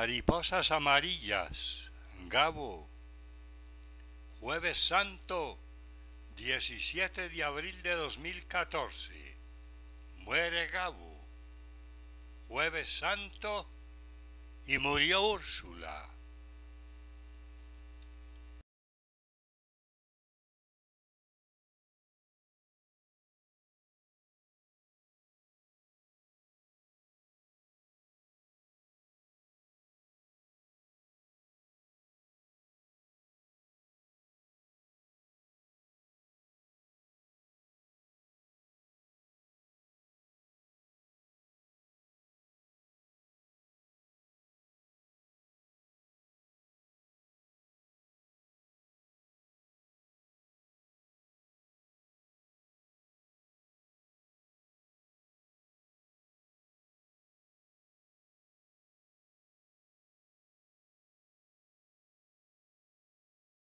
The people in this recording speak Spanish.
Mariposas amarillas, Gabo. Jueves Santo, 17 de abril de 2014. Muere Gabo. Jueves Santo y murió Úrsula.